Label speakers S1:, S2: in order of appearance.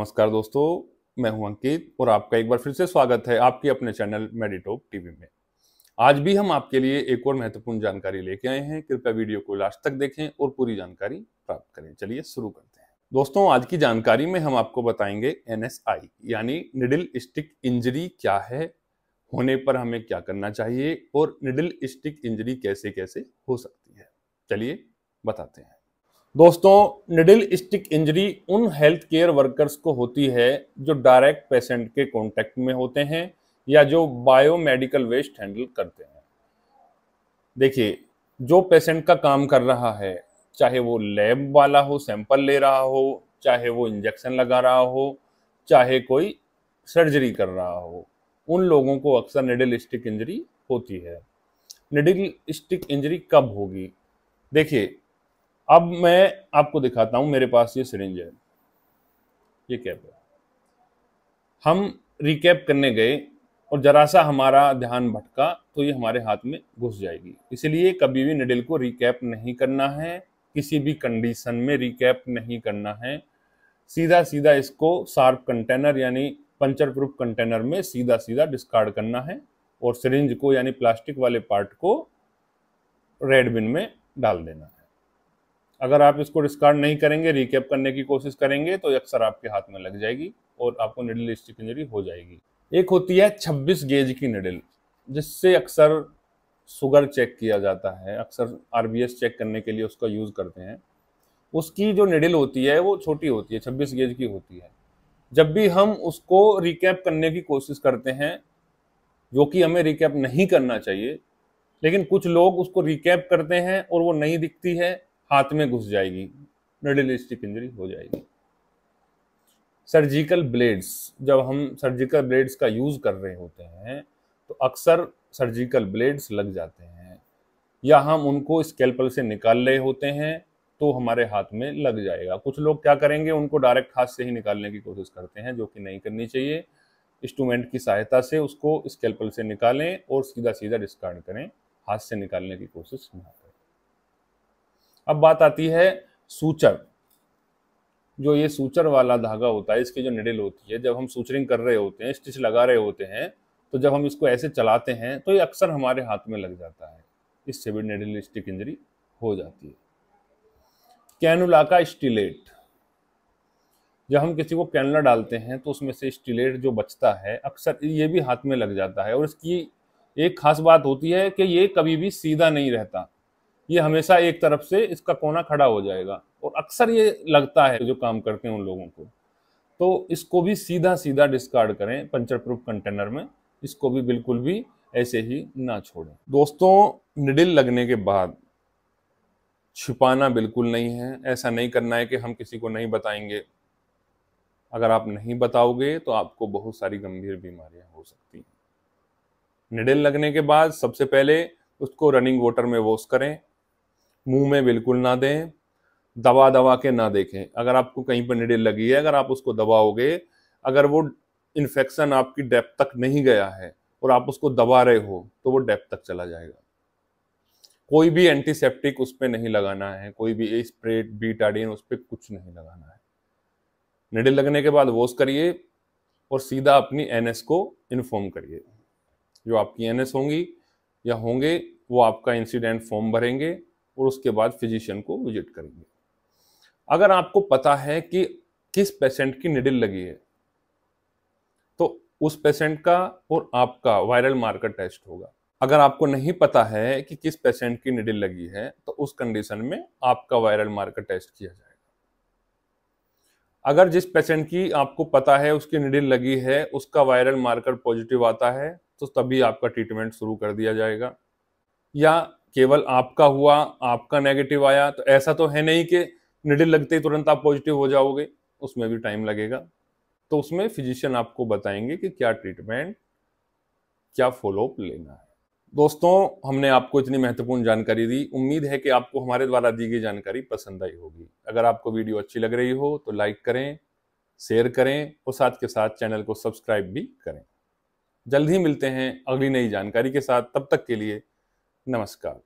S1: नमस्कार दोस्तों मैं हूं अंकित और आपका एक बार फिर से स्वागत है आपके अपने चैनल मेडिटोप टीवी में आज भी हम आपके लिए एक और महत्वपूर्ण जानकारी लेके आए हैं कृपया वीडियो को लास्ट तक देखें और पूरी जानकारी प्राप्त करें चलिए शुरू करते हैं दोस्तों आज की जानकारी में हम आपको बताएंगे एन यानी निडिल स्टिक इंजरी क्या है होने पर हमें क्या करना चाहिए और निडिल स्टिक इंजरी कैसे कैसे हो सकती है चलिए बताते हैं दोस्तों निडिल स्टिक इंजरी उन हेल्थ केयर वर्कर्स को होती है जो डायरेक्ट पेशेंट के कांटेक्ट में होते हैं या जो बायोमेडिकल वेस्ट हैंडल करते हैं देखिए जो पेशेंट का काम कर रहा है चाहे वो लैब वाला हो सैंपल ले रहा हो चाहे वो इंजेक्शन लगा रहा हो चाहे कोई सर्जरी कर रहा हो उन लोगों को अक्सर निडिल स्टिक इंजरी होती है निडिल स्टिक इंजरी कब होगी देखिए अब मैं आपको दिखाता हूं मेरे पास ये सिरिंज है ये कैप है हम रिकैप करने गए और जरा सा हमारा ध्यान भटका तो ये हमारे हाथ में घुस जाएगी इसलिए कभी भी निडिल को रिकैप नहीं करना है किसी भी कंडीशन में रिकैप नहीं करना है सीधा सीधा इसको शार्प कंटेनर यानी पंचर प्रूफ कंटेनर में सीधा सीधा डिस्कार्ड करना है और सिरिंज को यानी प्लास्टिक वाले पार्ट को रेड बिन में डाल देना है अगर आप इसको डिस्कार्ड नहीं करेंगे रिकेप करने की कोशिश करेंगे तो अक्सर आपके हाथ में लग जाएगी और आपको निडल स्टिक इंजरी हो जाएगी एक होती है 26 गेज की निडल जिससे अक्सर शुगर चेक किया जाता है अक्सर आर चेक करने के लिए उसका यूज़ करते हैं उसकी जो निडल होती है वो छोटी होती है छब्बीस गेज की होती है जब भी हम उसको रिकैप करने की कोशिश करते हैं जो कि हमें रिकैप नहीं करना चाहिए लेकिन कुछ लोग उसको रिकैप करते हैं और वो नहीं दिखती है हाथ में घुस जाएगी मिडिल इंजरी हो जाएगी सर्जिकल ब्लेड्स जब हम सर्जिकल ब्लेड्स का यूज़ कर रहे होते हैं तो अक्सर सर्जिकल ब्लेड्स लग जाते हैं या हम उनको स्केल्पल से निकाल रहे होते हैं तो हमारे हाथ में लग जाएगा कुछ लोग क्या करेंगे उनको डायरेक्ट हाथ से ही निकालने की कोशिश करते हैं जो कि नहीं करनी चाहिए इंस्ट्रूमेंट की सहायता से उसको स्केल्पल से निकालें और सीधा सीधा डिस्कार्ड करें हाथ से निकालने की कोशिश ना करें अब बात आती है सूचर जो ये सूचर वाला धागा होता है इसकी जो निडिल होती है जब हम सूचरिंग कर रहे होते हैं स्टिच लगा रहे होते हैं तो जब हम इसको ऐसे चलाते हैं तो ये अक्सर हमारे हाथ में लग जाता है इससे भी निडिल स्टिक इंजरी हो जाती है कैनुला का स्टिलेट जब हम किसी को कैनुला डालते हैं तो उसमें से स्टिलेट जो बचता है अक्सर ये भी हाथ में लग जाता है और इसकी एक खास बात होती है कि ये कभी भी सीधा नहीं रहता ये हमेशा एक तरफ से इसका कोना खड़ा हो जाएगा और अक्सर ये लगता है जो काम करते हैं उन लोगों को तो इसको भी सीधा सीधा डिस्कार्ड करें पंचर प्रूफ कंटेनर में इसको भी बिल्कुल भी ऐसे ही ना छोड़ें दोस्तों निडिल लगने के बाद छिपाना बिल्कुल नहीं है ऐसा नहीं करना है कि हम किसी को नहीं बताएंगे अगर आप नहीं बताओगे तो आपको बहुत सारी गंभीर बीमारियां हो सकती हैं निडिल लगने के बाद सबसे पहले उसको रनिंग वाटर में वॉश करें मुंह में बिल्कुल ना दें दवा दबा के ना देखें अगर आपको कहीं पर निडिल लगी है अगर आप उसको दबाओगे अगर वो इन्फेक्शन आपकी डेप तक नहीं गया है और आप उसको दबा रहे हो तो वो डेप तक चला जाएगा कोई भी एंटीसेप्टिक उस पर नहीं लगाना है कोई भी स्प्रे बीटाडीन उस पर कुछ नहीं लगाना है निडिल लगने के बाद वॉश करिए और सीधा अपनी एनएस को इन्फॉर्म करिए जो आपकी एनएस होंगी या होंगे वो आपका इंसिडेंट फॉर्म भरेंगे और उसके बाद फिजिशियन को विजिट करेंगे अगर आपको पता है कि किस पेशेंट की निडिल लगी है तो उस पेशेंट का और आपका वायरल मार्कर टेस्ट होगा अगर आपको नहीं पता है कि किस पेशेंट की निडिल लगी है तो उस कंडीशन में आपका वायरल मार्कर टेस्ट किया जाएगा अगर जिस पेशेंट की आपको पता है उसकी निडिल लगी है उसका वायरल मार्कर पॉजिटिव आता है तो तभी आपका ट्रीटमेंट शुरू कर दिया जाएगा या केवल आपका हुआ आपका नेगेटिव आया तो ऐसा तो है नहीं कि निडिल लगते ही तुरंत आप पॉजिटिव हो जाओगे उसमें भी टाइम लगेगा तो उसमें फिजिशियन आपको बताएंगे कि क्या ट्रीटमेंट क्या फॉलोअप लेना है दोस्तों हमने आपको इतनी महत्वपूर्ण जानकारी दी उम्मीद है कि आपको हमारे द्वारा दी गई जानकारी पसंद आई होगी अगर आपको वीडियो अच्छी लग रही हो तो लाइक करें शेयर करें और साथ के साथ चैनल को सब्सक्राइब भी करें जल्द ही मिलते हैं अगली नई जानकारी के साथ तब तक के लिए नमस्कार